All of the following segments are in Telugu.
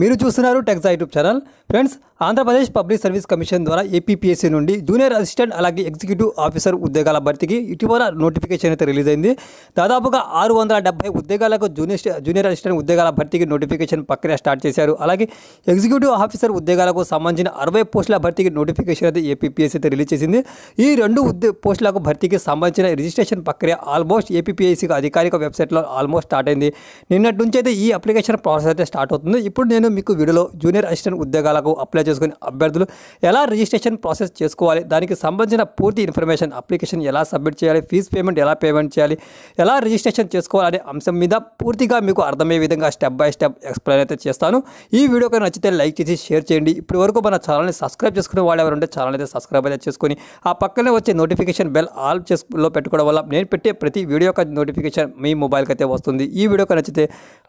మీరు చూస్తున్నారు Tex YouTube channel friends Andhra Pradesh public service commission ద్వారా ఏపీపీఎస్సీ నుండి జూనియర్ అసిస్టెంట్ అలాగే ఎగ్జిక్యూటివ్ ఆఫీసర్ ఉద్యోగాల భర్తీకి ఇటీవల నోటిఫికేషన్ అయితే రిలీజ్ అయింది దాదాపుగా ఆరు వందల డెబ్బై ఉద్యోగాలకు జూనియర్ జూనియర్ అసిస్టెంట్ ఉద్యోగాల భర్తీకి నోటిఫికేషన్ ప్రక్రియ స్టార్ట్ చేశారు అలాగే ఎగ్జిక్యూటివ్ ఆఫీసర్ ఉద్యోగాలకు సంబంధించిన అరవై పోస్టుల భర్తీకి నోటిఫికేషన్ అయితే ఏపీపీఎస్సీ అయితే రిలీజ్ చేసింది ఈ రెండు ఉద్యో పోస్టులకు భర్తీకి సంబంధించిన రిజిస్ట్రేషన్ ప్రక్రియ ఆల్మోస్ట్ ఏపీపీఎస్సీకి అధికారిక వెబ్సైట్లో ఆల్మోస్ట్ స్టార్ట్ అయింది నిన్నటి నుంచి అయితే ఈ అప్లికేషన్ ప్రాసెస్ అయితే స్టార్ట్ అవుతుంది ఇప్పుడు నేను నేను మీకు వీడియోలో జూనియర్ అసిస్టెంట్ ఉద్యోగాలకు అప్లై చేసుకునే అభ్యర్థులు ఎలా రిజిస్ట్రేషన్ ప్రాసెస్ చేసుకోవాలి దానికి సంబంధించిన పూర్తి ఇన్ఫర్మేషన్ అప్లికేషన్ ఎలా సబ్మిట్ చేయాలి ఫీజు పేమెంట్ ఎలా పేమెంట్ చేయాలి ఎలా రిజిస్ట్రేషన్ చేసుకోవాలి అంశం మీద పూర్తిగా మీకు అర్థమయ్యే విధంగా స్టెప్ బై స్టెప్ ఎక్స్ప్లెయిన్ అయితే చేస్తాను ఈ వీడియో కానీ నచ్చితే లైక్ చేసి షేర్ చేయండి ఇప్పటి వరకు మన ఛానల్ని సబ్స్క్రైబ్ చేసుకునే వాళ్ళు ఎవరు ఉంటే ఛానల్ అయితే సబ్స్క్రైబ్ అయితే చేసుకుని ఆ పక్కనే వచ్చే నోటిఫికేషన్ బెల్ ఆల్ చేసులో పెట్టుకోవడం వల్ల నేను పెట్టే ప్రతి వీడియో యొక్క నోటిఫికేషన్ మీ మొబైల్కి అయితే వస్తుంది ఈ వీడియోకి నచ్చితే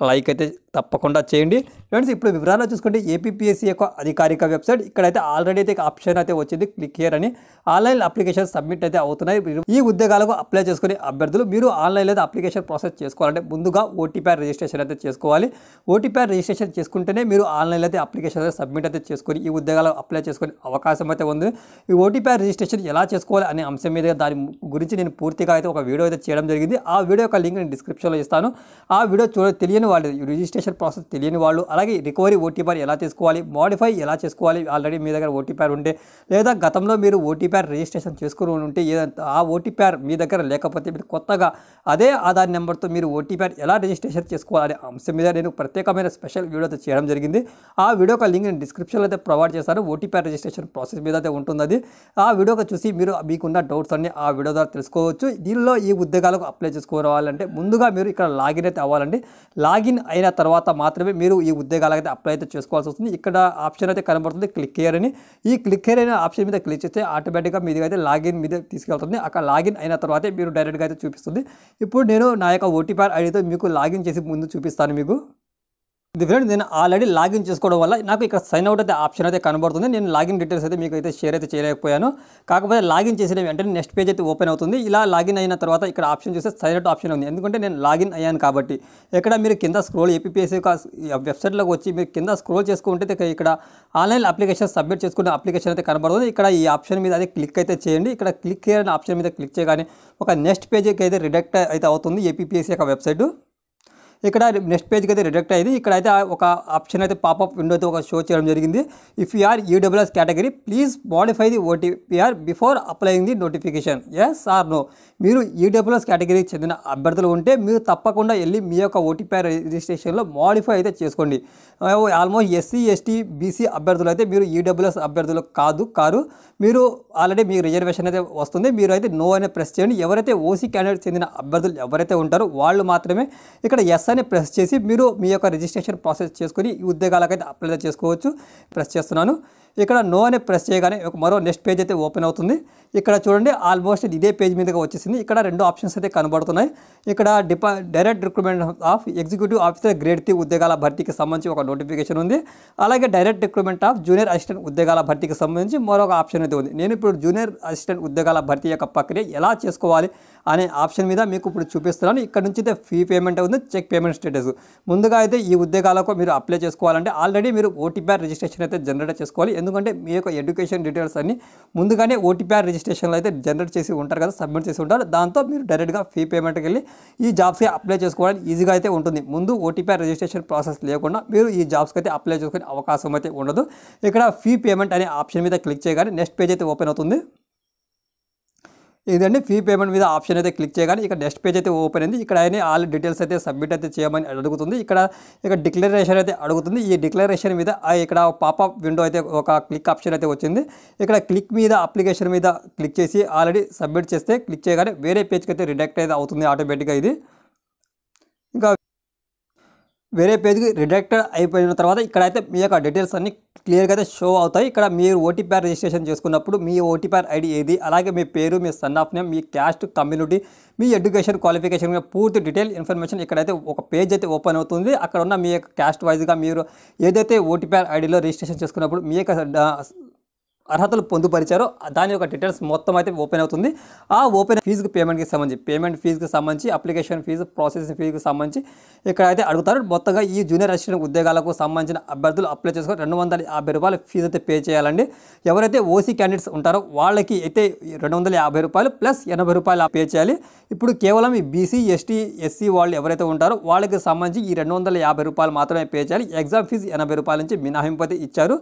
లైక్ అయితే తప్పకుండా చేయండి ఫ్రెండ్స్ ఇప్పుడు వివరాలు చూసుకుంటే ఏపీఎస్సీ యొక్క అధికారిక వెబ్సైట్ ఇక్కడైతే ఆల్రెడీ అయితే ఆప్షన్ అయితే వచ్చింది క్లిక్ హియర్ అని ఆన్లైన్ అప్లికేషన్ సబ్మిట్ అయితే అవుతున్నాయి ఈ ఉద్యోగాలకు అప్లై చేసుకునే అభ్యర్థులు మీరు ఆన్లైన్ అయితే అప్లికేషన్ ప్రాసెస్ చేసుకోవాలంటే ముందుగా ఓటీపీఆర్ రిజిస్ట్రేషన్ అయితే చేసుకోవాలి ఓటీపీఆర్ రిజిస్ట్రేషన్ చేసుకుంటేనే మీరు ఆన్లైన్ అయితే అప్లికేషన్ సబ్మిట్ అయితే చేసుకొని ఈ ఉద్యోగాలకు అప్లై చేసుకునే అవకాశం అయితే ఉంది ఈ ఓటీపీఆర్ రిజిస్ట్రేషన్ ఎలా చేసుకోవాలి అనే అంశం మీద దాని గురించి నేను పూర్తిగా అయితే ఒక వీడియో అయితే చేయడం జరిగింది ఆ వీడియో యొక్క లింక్ నేను డిస్క్రిప్షన్లో ఇస్తాను ఆ వీడియో చూడ తెలియని వాళ్ళు రిజిస్ట్రేషన్ ప్రాసెస్ తెలియని వాళ్ళు అలాగే రికవరీ ఓటీ ఎలా తీసుకోవాలి మోడిఫై ఎలా చేసుకోవాలి ఆల్రెడీ మీ దగ్గర ఓటీ ఉంటే లేదా గతంలో మీరు ఓటీ ప్యాడ్ రిజిస్ట్రేషన్ చేసుకుని ఉంటే ఏదంతా ఆ ఓటీ ప్యాడ్ మీ దగ్గర లేకపోతే మీరు కొత్తగా అదే ఆధార్ నెంబర్తో మీరు ఓటీ ఎలా రిజిస్ట్రేషన్ చేసుకోవాలనే అంశం మీద నేను ప్రత్యేకమైన స్పెషల్ వీడియో చేయడం జరిగింది ఆ వీడియోకి లింక్ నేను డిస్క్రిప్షన్లో అయితే ప్రొవైడ్ చేశాను ఓటీ రిజిస్ట్రేషన్ ప్రాసెస్ మీద అయితే ఉంటుంది ఆ వీడియోకి చూసి మీరు మీకున్న డౌట్స్ అన్ని ఆ వీడియో ద్వారా తెలుసుకోవచ్చు దీనిలో ఈ ఉద్యోగాలకు అప్లై చేసుకోవాలంటే ముందుగా మీరు ఇక్కడ లాగిన్ అయితే అవ్వాలండి లాగిన్ అయిన తర్వాత మాత్రమే మీరు ఈ ఉద్యోగాలకు అయితే అప్లై అయితే చేసుకోవాల్సి వస్తుంది ఇక్కడ ఆప్షన్ అయితే కనబడుతుంది క్లిక్ కేర్ అని ఈ క్లిక్ కేర్ అయిన ఆప్షన్ మీద క్లిక్ చేస్తే ఆటోమేటిక్గా మీద అయితే లాగిన్ మీద తీసుకెళ్తుంది అక్కడ లాగిన్ అయిన తర్వాతే మీరు డైరెక్ట్గా అయితే చూపిస్తుంది ఇప్పుడు నేను నా యొక్క ఓటీపీ ఐడితో మీకు లాగిన్ చేసి ముందు చూపిస్తాను మీకు ఇది ఫ్రెండ్ నేను ఆల్రెడీ లాగిన్ చేసుకోవడం వల్ల నాకు ఇక్కడ సైన్ అవుట్ అయితే ఆప్షన్ అయితే కనబడుతుంది నేను లాగిన్ డీటెయిల్స్ అయితే మీకు అయితే షేర్ అయితే చేయలేకపోయాను కాకపోతే లాగిన్ చేసిన వెంటనే నెక్స్ట్ పేజ్ అయితే ఓపెన్ అవుతుంది ఇలా లాగిన్ అయిన తర్వాత ఇక్కడ ఆప్షన్ చూస్తే సైన్ అవుట్ ఆప్షన్ ఉంది ఎందుకంటే నేను లాగిన్ అయ్యాను కాబట్టి ఇక్కడ మీరు కింద స్క్రోల్ ఏపీఎస్సీ వెబ్సైట్లోకి వచ్చి మీరు కింద స్క్రోల్ చేసుకుంటే ఇక్కడ ఆన్లైన్ అప్లికేషన్ సబ్మిట్ చేసుకునే అప్లికేషన్ అయితే కనబడుతుంది ఇక్కడ ఈ ఆప్షన్ మీద అయితే క్లిక్ అయితే చేయండి ఇక్కడ క్లిక్ చేయాలని ఆప్షన్ మీద క్లిక్ చేయగానే ఒక నెక్స్ట్ పేజ్కి అయితే రిడక్ట్ అయితే అవుతుంది ఏపీఎస్సీ యొక్క వెబ్సైట్ ఇక్కడ నెక్స్ట్ పేజ్కి అయితే రిడక్ట్ అయింది ఇక్కడ అయితే ఒక ఆప్షన్ అయితే పాపప్ అయితే ఒక షో చేయడం జరిగింది if you are EWS category please modify the OTPR before applying the notification yes or no మీరు ఈడబ్ల్యూఎస్ కేటగిరీకి చెందిన అభ్యర్థులు ఉంటే మీరు తప్పకుండా వెళ్ళి మీ యొక్క ఓటీపీఆర్ రిజిస్ట్రేషన్లో మోడిఫై అయితే చేసుకోండి ఆల్మోస్ట్ ఎస్సీ ఎస్టీ బీసీ అభ్యర్థులు అయితే మీరు ఈడబ్ల్యూఎస్ అభ్యర్థులు కాదు కారు మీరు ఆల్రెడీ మీకు రిజర్వేషన్ అయితే వస్తుంది మీరు అయితే నో అనే ప్రెస్ చేయండి ఎవరైతే ఓసీ క్యాండిడేట్ చెందిన అభ్యర్థులు ఎవరైతే ఉంటారో వాళ్ళు మాత్రమే ఇక్కడ ఎస్ఐ అని ప్రెస్ చేసి మీరు మీ యొక్క రిజిస్ట్రేషన్ ప్రాసెస్ చేసుకుని ఈ ఉద్యోగాలకైతే అప్లై చేసుకోవచ్చు ప్రెస్ చేస్తున్నాను ఇక్కడ నో అని ప్రెస్ చేయగానే ఒక మరో నెక్స్ట్ పేజ్ అయితే ఓపెన్ అవుతుంది ఇక్కడ చూడండి ఆల్మోస్ట్ ఇదే పేజ్ మీదగా వచ్చేసింది ఇక్కడ రెండు ఆప్షన్స్ అయితే కనబడుతున్నాయి ఇక్కడ డిపా direct recruitment of executive officer grade three ఉద్యోగాల భర్తీకి సంబంధించి ఒక నోటిఫికేషన్ ఉంది అలాగే direct recruitment of junior assistant ఉద్యోగాల భర్తీకి సంబంధించి మరొక ఆప్షన్ అయితే ఉంది నేను ఇప్పుడు జూనియర్ అసిస్టెంట్ ఉద్యోగాల భర్తీ యొక్క ప్రక్రియ ఎలా చేసుకోవాలి అనే ఆప్షన్ మీద మీకు ఇప్పుడు చూపిస్తున్నాను ఇక్కడ నుంచి అయితే ఫీ పేమెంట్ ఉంది చెక్ పేమెంట్ స్టేటస్ ముందుగా అయితే ఈ ఉద్యోగాలకు మీరు అప్లై చేసుకోవాలంటే ఆల్రెడీ మీరు ఓటీపీఆర్ రిజిస్ట్రేషన్ అయితే జనరేట్ చేసుకోవాలి ఎందుకంటే మీ యొక్క ఎడ్యుకేషన్ డీటెయిల్స్ అన్ని ముందుగానే ఓటీపీఆర్ రిజిస్ట్రేషన్లో అయితే జనరేట్ చేసి ఉంటారు కదా సబ్మిట్ చేసి ఉంటారు దాంతో మీరు డైరెక్ట్గా ఫీ పేమెంట్కి వెళ్ళి ఈ జాబ్స్కి అప్లై చేసుకోవడానికి ఈజీగా అయితే ఉంటుంది ముందు ఓటీపీఆర్ రిజిస్ట్రేషన్ ప్రాసెస్ లేకుండా మీరు ఈ జాబ్స్కి అయితే అప్లై చేసుకునే అవకాశం అయితే ఉండదు ఇక్కడ ఫీ పేమెంట్ అనే ఆప్షన్ మీద క్లిక్ చేయగానే నెక్స్ట్ పేజ్ అయితే ఓపెన్ అవుతుంది ఇదండి ఫీ పేమెంట్ మీద ఆప్షన్ అయితే క్లిక్ చేయగానే ఇక్కడ నెక్స్ట్ పేజ్ అయితే ఓపెన్ అయింది ఇక్కడ అయినా ఆల్ డీటెయిల్స్ అయితే సబ్మిట్ అయితే చేయమని అడుగుతుంది ఇక్కడ ఇక్కడ డిక్లరేషన్ అయితే అడుగుతుంది ఈ డిక్లరేషన్ మీద ఇక్కడ పాపప్ విండో అయితే ఒక క్లిక్ ఆప్షన్ అయితే వచ్చింది ఇక్కడ క్లిక్ మీద అప్లికేషన్ మీద క్లిక్ చేసి ఆల్రెడీ సబ్మిట్ చేస్తే క్లిక్ చేయగానే వేరే పేజ్కి అయితే రిడక్ట్ అయితే అవుతుంది ఆటోమేటిక్గా ఇది వేరే పేజ్కి రిడక్ట్ అయిపోయిన తర్వాత ఇక్కడ అయితే మీ యొక్క డీటెయిల్స్ అన్ని క్లియర్గా అయితే షో అవుతాయి ఇక్కడ మీరు ఓటీపీ రిజిస్ట్రేషన్ చేసుకున్నప్పుడు మీ ఓటీపీ ఐడి ఏది అలాగే మీ పేరు మీ సన్ ఆఫ్ నేమ్ మీ క్యాస్ట్ కమ్యూనిటీ మీ ఎడ్యుకేషన్ క్వాలిఫికేషన్ పూర్తి డీటెయిల్ ఇన్ఫర్మేషన్ ఇక్కడైతే ఒక పేజ్ అయితే ఓపెన్ అవుతుంది అక్కడ ఉన్న మీ యొక్క క్యాస్ట్ వైజ్గా మీరు ఏదైతే ఓటీపీఆర్ ఐడిలో రిజిస్ట్రేషన్ చేసుకున్నప్పుడు మీ యొక్క అర్హతలు పొందుపరిచారో దాని యొక్క డీటెయిల్స్ మొత్తం అయితే ఓపెన్ అవుతుంది ఆ ఓపెన్ ఫీజుకి పేమెంట్కి సంబంధించి పేమెంట్ ఫీజుకి సంబంధించి అప్లికేషన్ ఫీజు ప్రాసెసింగ్ ఫీజుకి సంబంధించి ఇక్కడ అయితే అడుగుతారు మొత్తంగా ఈ జూనియర్ అసిస్టెంట్ ఉద్యోగాలకు సంబంధించిన అభ్యర్థులు అప్లై చేసుకొని రెండు వందల యాభై రూపాయల ఫీజు అయితే పే చేయాలండి ఎవరైతే ఓసీ క్యాండిడేట్స్ ఉంటారో వాళ్ళకి అయితే రెండు వందల యాభై రూపాయలు ప్లస్ ఎనభై రూపాయలు పే చేయాలి ఇప్పుడు కేవలం ఈ బీసీ ఎస్టీ ఎస్సీ వాళ్ళు ఎవరైతే ఉంటారో వాళ్ళకి సంబంధించి ఈ రెండు వందల యాభై రూపాయలు మాత్రమే పే చేయాలి ఎగ్జామ్ ఫీజు ఎనభై రూపాయల నుంచి మినహాయింపు ఇచ్చారు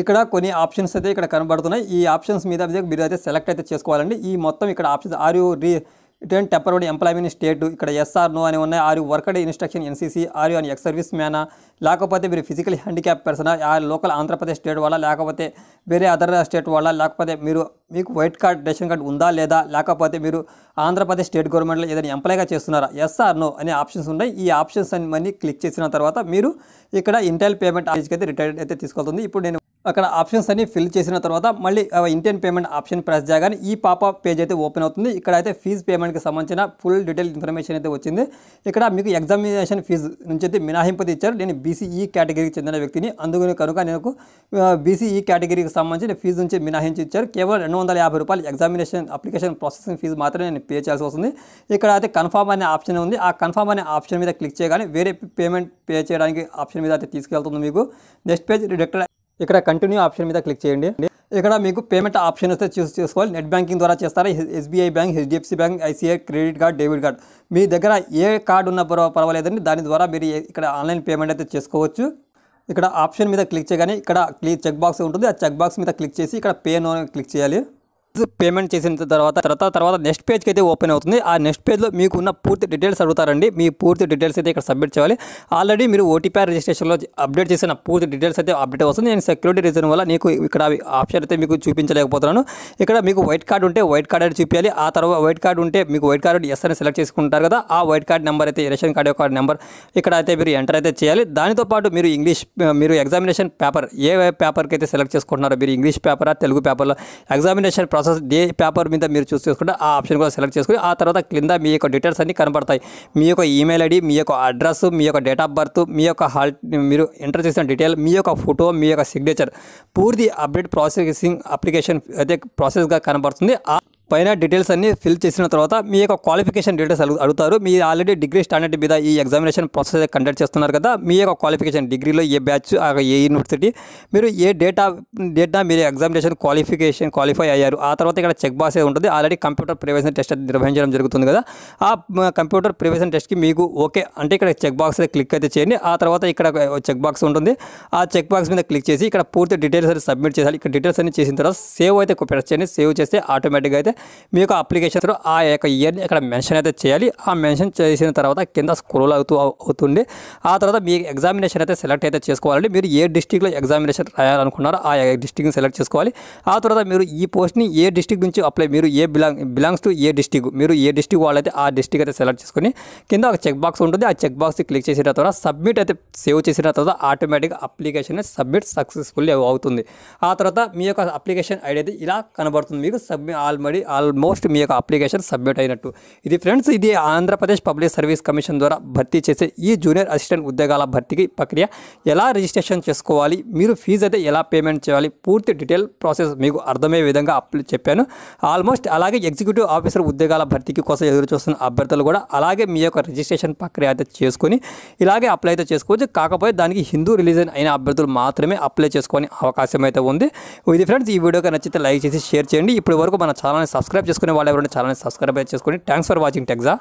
ఇక్కడ కొన్ని ఆప్షన్స్ అయితే ఇక్కడ కనబడుతున్నాయి ఈ ఆప్షన్స్ మీద మీరు అయితే సెలెక్ట్ అయితే చేసుకోవాలండి ఈ మొత్తం ఇక్కడ options are you re return temporary employment state ఇక్కడ ఎస్ఆర్ నో అని ఉన్నాయి ఆరు వర్కడ్ ఇన్స్ట్రక్షన్ ఎన్సీసీ ఆరు అని ఎక్స్ సర్వీస్ మ్యానా లేకపోతే మీరు ఫిజికల్ హ్యాండిక్యాప్ పర్సన్ ఆ లోకల్ ఆంధ్రప్రదేశ్ స్టేట్ వల్ల లేకపోతే వేరే అదర్ స్టేట్ వల్ల లేకపోతే మీరు మీకు వైట్ కార్డ్ రేషన్ కార్డు ఉందా లేదా లేకపోతే మీరు ఆంధ్రప్రదేశ్ స్టేట్ గవర్నమెంట్లో ఏదైనా ఎంప్లాయ్గా చేస్తున్నారా ఎస్ఆర్ నో అనే ఆప్షన్స్ ఉన్నాయి ఈ ఆప్షన్స్ అని మనీ క్లిక్ చేసిన తర్వాత మీరు ఇక్కడ ఇంటైల్ పేమెంట్ ఆఫీస్కి అయితే రిటైర్డ్ అయితే తీసుకెళ్తుంది ఇప్పుడు నేను అక్కడ ఆప్షన్స్ అన్ని ఫిల్ చేసిన తర్వాత మళ్ళీ ఇంటెన్ పేమెంట్ ఆప్షన్ ప్రెస్ చేయగానే ఈ పాప పేజ్ అయితే ఓపెన్ అవుతుంది ఇక్కడ అయితే ఫీజు పేమెంట్కి సంబంధించిన ఫుల్ డీటెయిల్ ఇన్ఫర్మేషన్ అయితే వచ్చింది ఇక్కడ మీకు ఎగ్జామినేషన్ ఫీజు నుంచి అయితే మినహాయింపు ఇచ్చారు నేను బీసీఈ కేటగిరీకి e చెందిన వ్యక్తిని అందుకని కనుక నేను బీసీఈ కేటగిరీకి e సంబంధించిన ఫీజు నుంచి మినహాయించి ఇచ్చారు కేవలం రెండు వందల యాభై రూపాయలు ఎగ్జామినేషన్ అప్లికేషన్ ప్రాసెసింగ్ ఫీజు మాత్రమే నేను పే చేయాల్సి వస్తుంది ఇక్కడ అయితే కన్ఫామ్ అనే ఆప్షన్ ఉంది ఆ కన్ఫామ్ అనే ఆప్షన్ మీద క్లిక్ చేయగానే వేరే పేమెంట్ పే చేయడానికి ఆప్షన్ మీద అయితే తీసుకెళ్తుంది మీకు నెక్స్ట్ పేజ్ డిడక్టెడ్ ఇక్కడ కంటిన్యూ ఆప్షన్ మీద క్లిక్ చేయండి ఇక్కడ మీకు పేమెంట్ ఆప్షన్ వస్తే చూస్ చేసుకోవాలి నెట్ బ్యాంకింగ్ ద్వారా చేస్తారా SBI bank HDFC bank ICI credit card debit card మీ దగ్గర ఏ కార్డు ఉన్న పర్వాలేదండి దాని ద్వారా మీరు ఇక్కడ ఆన్లైన్ పేమెంట్ అయితే చేసుకోవచ్చు ఇక్కడ ఆప్షన్ మీద క్లిక్ చేయగానే ఇక్కడ క్లిక్ చెక్ బాక్స్ ఉంటుంది ఆ చెక్ బాక్స్ మీద క్లిక్ చేసి ఇక్కడ పే నో క్లిక్ చేయాలి పేమెంట్ చేసిన తర్వాత తర్వాత తర్వాత నెక్స్ట్ పేజ్కి అయితే ఓపెన్ అవుతుంది ఆ నెక్స్ట్ పేజ్లో మీకు ఉన్న పూర్తి డీటెయిల్స్ అడుగుతారండి మీ పూర్తి డీటెయిల్స్ అయితే ఇక్కడ సబ్మిట్ చేయాలి ఆల్రెడీ మీరు ఓటీపీ రిజిస్ట్రేషన్లో అప్డేట్ చేసిన పూర్తి డీటెయిల్స్ అయితే అప్డేట్ వస్తుంది నేను సెక్యూరిటీ రీజన్ వల్ల నీకు ఇక్కడ ఆప్షన్ అయితే మీకు చూపించలేకపోతున్నాను ఇక్కడ మీకు వైట్ కార్డ్ ఉంటే వైట్ కార్డ్ అయితే చూపించాలి ఆ తర్వాత వైట్ కార్డ్ ఉంటే మీకు వైట్ కార్డ్ ఎస్ అని సెలెక్ట్ చేసుకుంటారు కదా ఆ వైట్ కార్డ్ నెంబర్ అయితే రేషన్ కార్డ్ కార్డ్ నెంబర్ ఇక్కడ అయితే మీరు ఎంటర్ అయితే చేయాలి దానితో పాటు మీరు ఇంగ్లీష్ మీరు ఎగ్జామినేషన్ పేపర్ ఏ పేపర్కి అయితే సెలెక్ట్ చేసుకుంటున్నారో మీరు ఇంగ్లీష్ పేపరా తెలుగు పేపర్లో ఎగ్జామినేషన్ ప్రాసెస్ ప్రాసెస్ ఏ పేపర్ మీద మీరు చూస్ చేసుకుంటే ఆ ఆప్షన్ కూడా సెలెక్ట్ చేసుకుని ఆ తర్వాత క్రింద మీ యొక్క డీటెయిల్స్ అన్ని కనబడతాయి మీ యొక్క ఈమెయిల్ ఐడి మీ యొక్క అడ్రస్ మీ యొక్క డేట్ ఆఫ్ బర్త్ మీ యొక్క హాల్ మీరు ఎంటర్ చేసిన డీటెయిల్ మీ యొక్క ఫోటో మీ యొక్క సిగ్నేచర్ పూర్తి అప్డేట్ ప్రాసెసింగ్ అప్లికేషన్ అయితే ప్రాసెస్గా కనబడుతుంది పైన డీటెయిల్స్ అన్ని ఫిల్ చేసిన తర్వాత మీ యొక్క క్వాలిఫికేషన్ డీటెయిల్స్ అడుగుతారు మీరు ఆల్రెడీ డిగ్రీ స్టాండర్డ్ మీద ఈ ఎగ్జామినేషన్ ప్రాసెస్ కండక్ట్ చేస్తున్నారు కదా మీ యొక్క క్వాలిఫికేషన్ డిగ్రీలో ఏ బ్యాచ్ ఏ యూనివర్సిటీ మీరు ఏ డేటా డేటా మీరు ఎగ్జామినేషన్ క్వాలిఫికేషన్ క్వాలిఫై అయ్యారు ఆ తర్వాత ఇక్కడ చెక్ బాక్స్ ఉంటుంది ఆల్రెడీ కంప్యూటర్ ప్రివేషన్ టెస్ట్ నిర్వహించడం జరుగుతుంది కదా ఆ కంప్యూటర్ ప్రివేషన్ టెస్ట్కి మీకు ఓకే అంటే ఇక్కడ చెక్ బాక్స్ క్లిక్ అయితే చేయండి ఆ తర్వాత ఇక్కడ చెక్ బాక్స్ ఉంటుంది ఆ చెక్ బాక్స్ మీద క్లిక్ చేసి ఇక్కడ పూర్తి డీటెయిల్స్ సబ్మిట్ చేయాలి ఇక్కడ డీటెయిల్స్ అన్ని చేసిన తర్వాత సేవ్ అయితే ప్రెస్ చేయండి సేవ్ చేస్తే ఆటోమేటిక్గా అయితే మీకు అప్లికేషన్ ఆ యొక్క ఇయర్ని ఇక్కడ మెన్షన్ అయితే చేయాలి ఆ మెన్షన్ చేసిన తర్వాత కింద స్క్రోల్ అవుతూ అవుతుంది ఆ తర్వాత మీ ఎగ్జామినేషన్ అయితే సెలెక్ట్ అయితే చేసుకోవాలండి మీరు ఏ డిస్టిక్లో ఎగ్జామినేషన్ రాయాలనుకున్నారో ఆ డిస్టిక్ని సెలెక్ట్ చేసుకోవాలి ఆ తర్వాత మీరు ఈ పోస్ట్ని ఏ డిస్టిక్ నుంచి అప్లై మీరు ఏ బిలాంగ్ బిలాంగ్స్ టు ఏ డిస్టిక్ మీరు ఏ డిస్టిక్ వాళ్ళైతే ఆ డిస్టిక్ అయితే సెలెక్ట్ చేసుకుని కింద ఒక చెక్ బాక్స్ ఉంటుంది ఆ చెక్ బాక్స్ క్లిక్ చేసిన తర్వాత సబ్మిట్ అయితే సేవ్ చేసిన తర్వాత ఆటోమేటిక్ అప్లికేషన్ సబ్మిట్ సక్సెస్ఫుల్లీ అవుతుంది ఆ తర్వాత మీ యొక్క అప్లికేషన్ ఐడి అయితే ఇలా కనబడుతుంది మీకు సబ్మిట్ ఆల్రెడీ ఆల్మోస్ట్ మీ యొక్క అప్లికేషన్ సబ్మిట్ అయినట్టు ఇది ఫ్రెండ్స్ ఇది ఆంధ్రప్రదేశ్ పబ్లిక్ సర్వీస్ కమిషన్ ద్వారా భర్తీ చేసే ఈ జూనియర్ అసిస్టెంట్ ఉద్యోగాల భర్తీకి ప్రక్రియ ఎలా రిజిస్ట్రేషన్ చేసుకోవాలి మీరు ఫీజు అయితే ఎలా పేమెంట్ చేయాలి పూర్తి డీటెయిల్ ప్రాసెస్ మీకు అర్థమయ్యే విధంగా చెప్పాను ఆల్మోస్ట్ అలాగే ఎగ్జిక్యూటివ్ ఆఫీసర్ ఉద్యోగాల భర్తీకి కోసం ఎదురు చూస్తున్న అభ్యర్థులు కూడా అలాగే మీ యొక్క రిజిస్ట్రేషన్ ప్రక్రియ అయితే చేసుకుని ఇలాగే అప్లై అయితే చేసుకోవచ్చు కాకపోతే దానికి హిందూ రిలీజన్ అయిన అభ్యర్థులు మాత్రమే అప్లై చేసుకునే అవకాశం అయితే ఉంది ఇది ఫ్రెండ్స్ ఈ వీడియోకి నచ్చితే లైక్ చేసి షేర్ చేయండి ఇప్పటి వరకు మన ఛానల్ని సబ్స్క్రైబ్ చేసుకునే వాళ్ళు ఎవరైనా ఛానల్ని సబ్స్క్రైబ్ చేసుకొని థ్యాంక్స్ ఫర్ వాచింగ్ టెక్జా